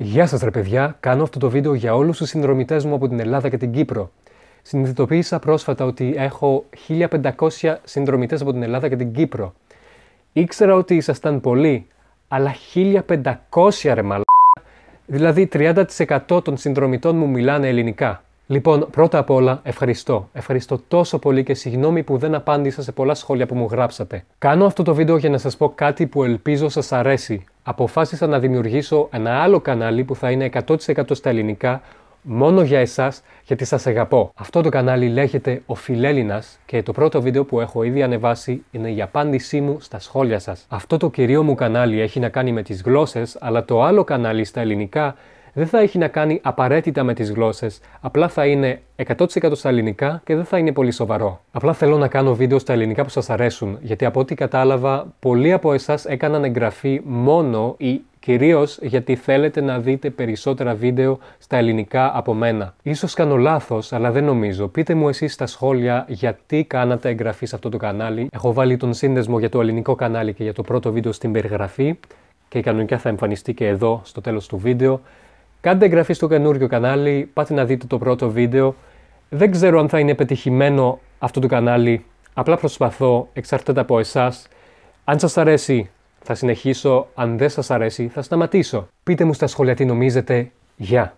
Γεια σας ρε παιδιά, κάνω αυτό το βίντεο για όλους τους συνδρομητές μου από την Ελλάδα και την Κύπρο. Συνειδητοποίησα πρόσφατα ότι έχω 1500 συνδρομητές από την Ελλάδα και την Κύπρο. Ήξερα ότι ήσασταν πολλοί, αλλά 1500 ρε μαλα... δηλαδή 30% των συνδρομητών μου μιλάνε ελληνικά. Λοιπόν, πρώτα απ' όλα ευχαριστώ. Ευχαριστώ τόσο πολύ και συγγνώμη που δεν απάντησα σε πολλά σχόλια που μου γράψατε. Κάνω αυτό το βίντεο για να σας πω κάτι που ελπίζω σας αρέσει. Αποφάσισα να δημιουργήσω ένα άλλο κανάλι που θα είναι 100% στα ελληνικά, μόνο για εσάς, γιατί σας αγαπώ. Αυτό το κανάλι λέγεται Ο Φιλέλληνας και το πρώτο βίντεο που έχω ήδη ανεβάσει είναι η απάντησή μου στα σχόλια σας. Αυτό το κυρίω μου κανάλι έχει να κάνει με τις γλώσσες, αλλά το άλλο κανάλι στα ελληνικά δεν θα έχει να κάνει απαραίτητα με τις γλώσσες, απλά θα είναι 100% στα ελληνικά και δεν θα είναι πολύ σοβαρό. Απλά θέλω να κάνω βίντεο στα ελληνικά που σας αρέσουν, γιατί από ό,τι κατάλαβα, πολλοί από εσάς έκαναν εγγραφή μόνο ή κυρίως γιατί θέλετε να δείτε περισσότερα βίντεο στα ελληνικά από μένα. Ίσως κάνω λάθος, αλλά δεν νομίζω. Πείτε μου εσείς στα σχόλια γιατί κάνατε εγγραφή σε αυτό το κανάλι. Έχω βάλει τον σύνδεσμο για το ελληνικό κανάλι και για το πρώτο βίντεο στην περιγραφή και κανονικά θα εμφανιστεί και εδώ στο τέλος του βίντεο. Κάντε εγγραφή στο καινούριο κανάλι, πάτε να δείτε το πρώτο βίντεο. Δεν ξέρω αν θα είναι πετυχημένο αυτό το κανάλι, απλά προσπαθώ, εξαρτάται από εσάς. Αν σας αρέσει θα συνεχίσω, αν δεν σας αρέσει θα σταματήσω. Πείτε μου στα σχόλια τι νομίζετε, γεια!